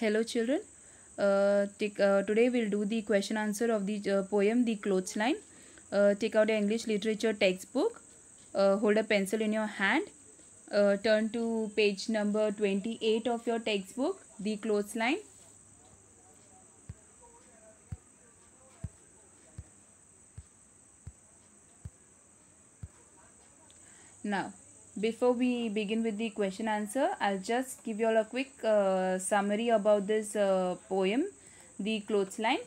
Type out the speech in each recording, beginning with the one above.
Hello children, uh, take, uh, today we will do the question answer of the uh, poem The Clothesline. Uh, take out your English literature textbook, uh, hold a pencil in your hand, uh, turn to page number 28 of your textbook, The Clothesline. Now, before we begin with the question answer i'll just give you all a quick uh, summary about this uh, poem the clothesline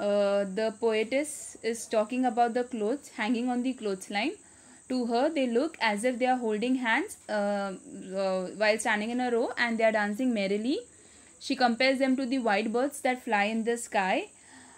uh, the poetess is talking about the clothes hanging on the clothesline to her they look as if they are holding hands uh, uh, while standing in a row and they are dancing merrily she compares them to the white birds that fly in the sky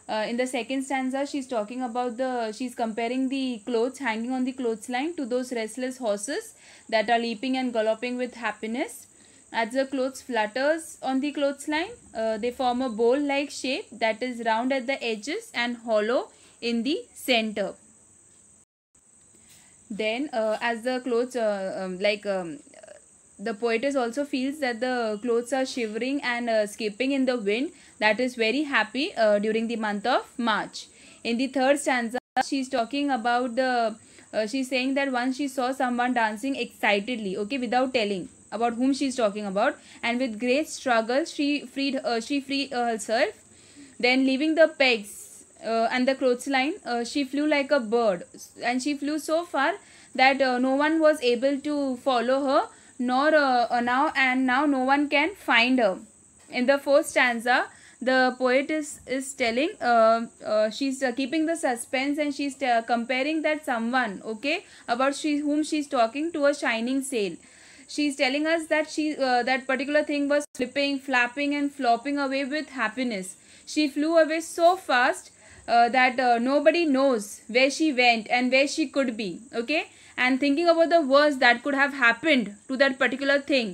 uh, in the second stanza she's talking about the she's comparing the clothes hanging on the clothesline to those restless horses that are leaping and galloping with happiness as the clothes flutters on the clothesline uh, they form a bowl like shape that is round at the edges and hollow in the center then uh, as the clothes uh, um, like um, the poetess also feels that the clothes are shivering and uh, skipping in the wind that is very happy uh, during the month of March. In the third stanza, she is talking about the, uh, she is saying that once she saw someone dancing excitedly, okay, without telling about whom she is talking about and with great struggle she freed uh, she freed uh, herself then leaving the pegs uh, and the clothesline uh, she flew like a bird and she flew so far that uh, no one was able to follow her nor uh, now and now no one can find her in the fourth stanza the poet is is telling uh, uh, she's uh, keeping the suspense and she's uh, comparing that someone okay about she whom she's talking to a shining sail she's telling us that she uh, that particular thing was flipping flapping and flopping away with happiness she flew away so fast uh, that nobody knows where she went and where she could be okay and thinking about the worst that could have happened to that particular thing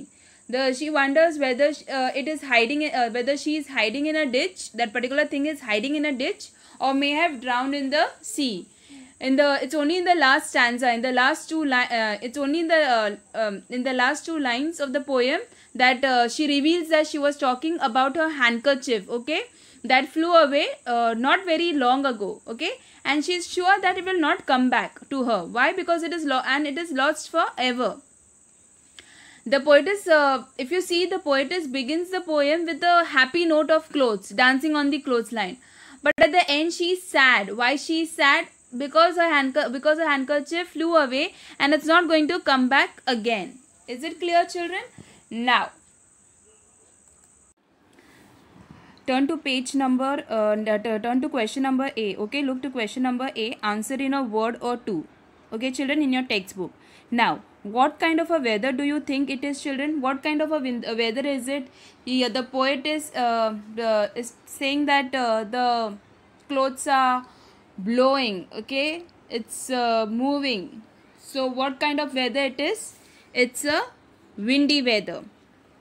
the she wonders whether uh, it is hiding uh, whether she is hiding in a ditch that particular thing is hiding in a ditch or may have drowned in the sea in the it's only in the last stanza in the last two line, uh, it's only in the uh, um, in the last two lines of the poem that uh, she reveals that she was talking about her handkerchief okay that flew away uh, not very long ago okay and she is sure that it will not come back to her why because it is lo- and it is lost forever the poetess, uh, if you see, the poetess begins the poem with a happy note of clothes, dancing on the clothesline. But at the end, she's sad. Why she's sad? Because her, handker- because her handkerchief flew away and it's not going to come back again. Is it clear, children? Now, turn to page number uh, uh turn to question number a okay look to question number a answer in a word or two okay children in your textbook now, what kind of a weather do you think it is children what kind of a, a weather is it yeah, the poet is uh, uh, is saying that uh, the clothes are blowing okay it's uh, moving so what kind of weather it is it's a windy weather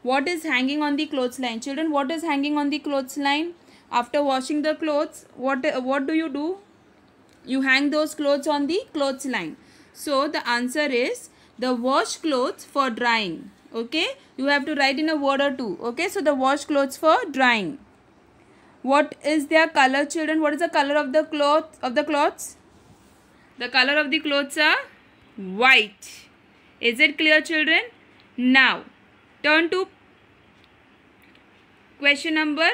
what is hanging on the clothesline children what is hanging on the clothesline after washing the clothes what what do you do you hang those clothes on the clothesline so the answer is the wash clothes for drying. Okay. You have to write in a word or two. Okay. So the wash clothes for drying. What is their color children? What is the color of the cloth of the clothes? The color of the clothes are white. Is it clear children? Now turn to question number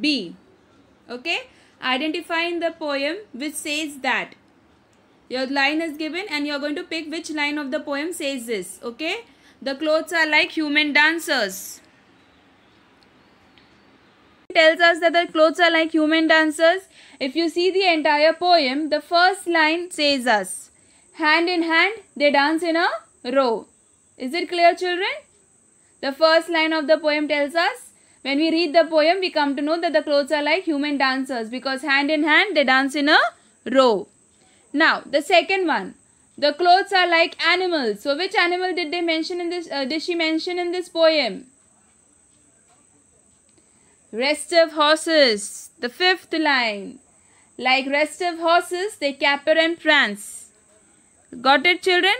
B. Okay. Identifying the poem which says that your line is given and you are going to pick which line of the poem says this. Okay. The clothes are like human dancers. It tells us that the clothes are like human dancers. If you see the entire poem, the first line says us. Hand in hand, they dance in a row. Is it clear children? The first line of the poem tells us when we read the poem, we come to know that the clothes are like human dancers because hand in hand they dance in a row. Now, the second one. The clothes are like animals. So, which animal did they mention in this, uh, did she mention in this poem? Restive horses. The fifth line. Like restive horses, they caper and prance. Got it, children?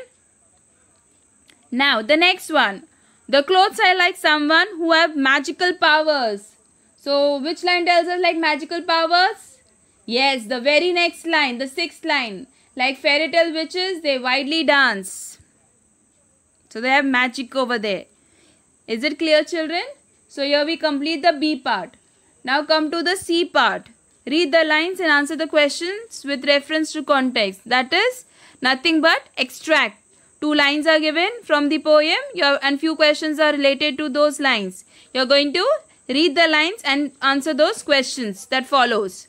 Now, the next one. The clothes are like someone who have magical powers. So, which line tells us like magical powers? Yes, the very next line, the sixth line. Like fairy tale witches, they widely dance. So they have magic over there. Is it clear children? So here we complete the B part. Now come to the C part. Read the lines and answer the questions with reference to context. That is nothing but extract. Two lines are given from the poem your, and few questions are related to those lines. You are going to read the lines and answer those questions that follows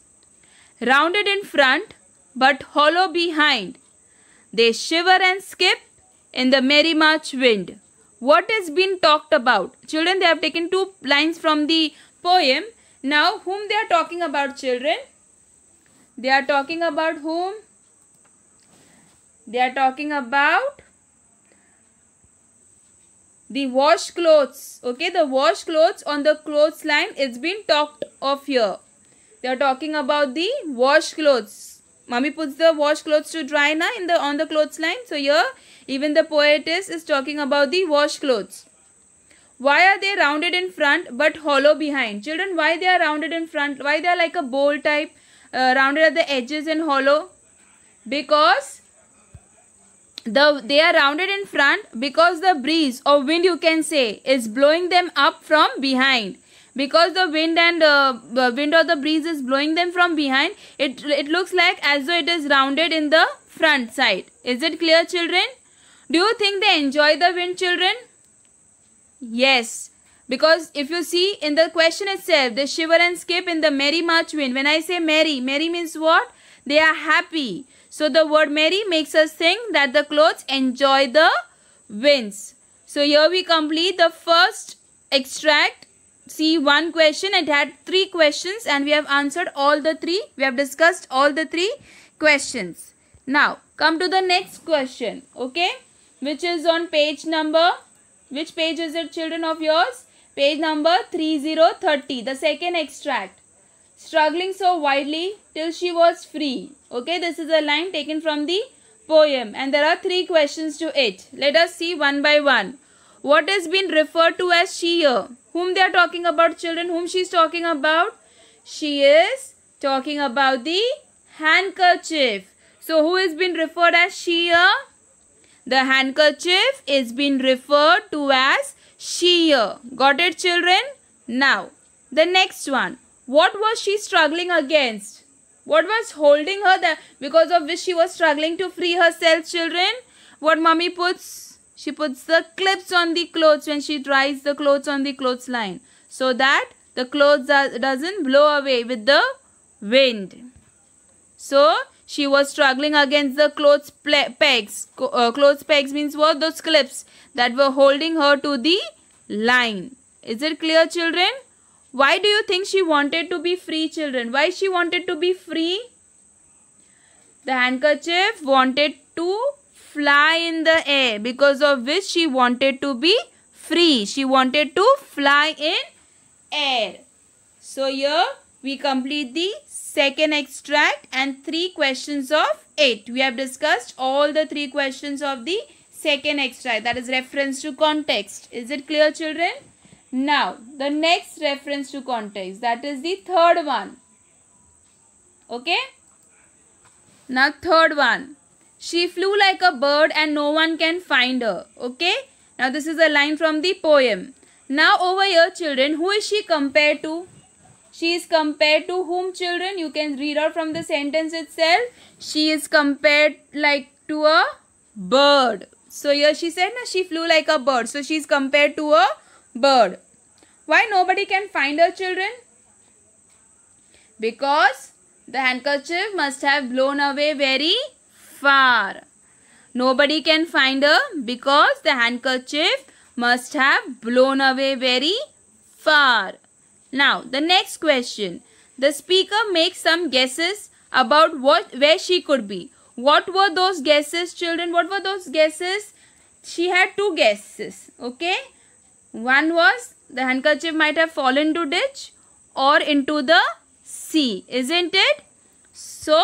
rounded in front but hollow behind. They shiver and skip in the merry March wind. What has been talked about? Children, they have taken two lines from the poem. Now, whom they are talking about, children? They are talking about whom? They are talking about the wash clothes. Okay, the wash clothes on the clothesline is being talked of here. They are talking about the wash clothes. Mummy puts the wash clothes to dry na in the on the clothesline. So here even the poetess is talking about the wash clothes. Why are they rounded in front but hollow behind? Children, why they are rounded in front? Why they are like a bowl type, uh, rounded at the edges and hollow? Because the they are rounded in front because the breeze or wind you can say is blowing them up from behind because the wind and uh, wind or the breeze is blowing them from behind it it looks like as though it is rounded in the front side is it clear children do you think they enjoy the wind children yes because if you see in the question itself they shiver and skip in the merry march wind when i say merry merry means what they are happy so the word merry makes us think that the clothes enjoy the winds so here we complete the first extract see one question. It had three questions and we have answered all the three. We have discussed all the three questions. Now, come to the next question, okay? Which is on page number, which page is it children of yours? Page number 3030, the second extract. Struggling so wildly till she was free. Okay, this is a line taken from the poem and there are three questions to it. Let us see one by one. What has been referred to as she here? whom they are talking about children whom she is talking about she is talking about the handkerchief so who is being referred as she here the handkerchief is being referred to as she here got it children now the next one what was she struggling against what was holding her there because of which she was struggling to free herself children what mommy puts she puts the clips on the clothes when she dries the clothes on the clothesline so that the clothes are, doesn't blow away with the wind. So she was struggling against the clothes pegs. Co uh, clothes pegs means what? Those clips that were holding her to the line. Is it clear children? Why do you think she wanted to be free children? Why she wanted to be free? The handkerchief wanted to fly in the air because of which she wanted to be free. She wanted to fly in air. So here we complete the second extract and three questions of it. We have discussed all the three questions of the second extract that is reference to context. Is it clear children? Now the next reference to context that is the third one. Okay. Now third one. She flew like a bird and no one can find her. Okay. Now this is a line from the poem. Now over here children, who is she compared to? She is compared to whom children? You can read out from the sentence itself. She is compared like to a bird. So here she said na, she flew like a bird. So she is compared to a bird. Why nobody can find her children? Because the handkerchief must have blown away very far. Nobody can find her because the handkerchief must have blown away very far. Now, the next question. The speaker makes some guesses about what where she could be. What were those guesses, children? What were those guesses? She had two guesses, okay? One was the handkerchief might have fallen to ditch or into the sea, isn't it? So,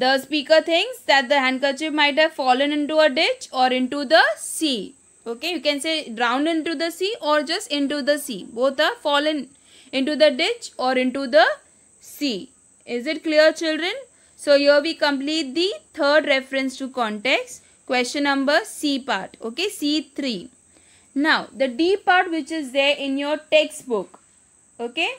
the speaker thinks that the handkerchief might have fallen into a ditch or into the sea. Okay, you can say drowned into the sea or just into the sea. Both are fallen into the ditch or into the sea. Is it clear children? So here we complete the third reference to context. Question number C part. Okay, C3. Now, the D part which is there in your textbook. Okay.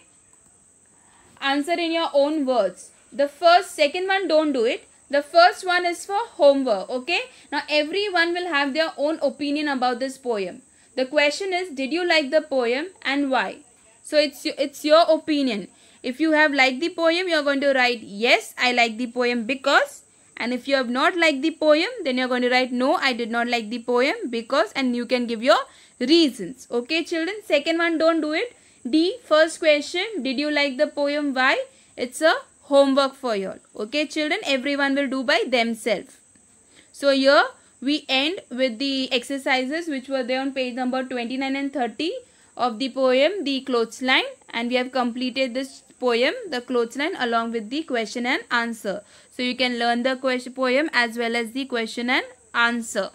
Answer in your own words the first second one don't do it the first one is for homework okay now everyone will have their own opinion about this poem the question is did you like the poem and why so it's it's your opinion if you have liked the poem you are going to write yes i like the poem because and if you have not liked the poem then you are going to write no i did not like the poem because and you can give your reasons okay children second one don't do it d first question did you like the poem why it's a homework for you all okay children everyone will do by themselves so here we end with the exercises which were there on page number 29 and 30 of the poem the clothesline and we have completed this poem the clothesline along with the question and answer so you can learn the question poem as well as the question and answer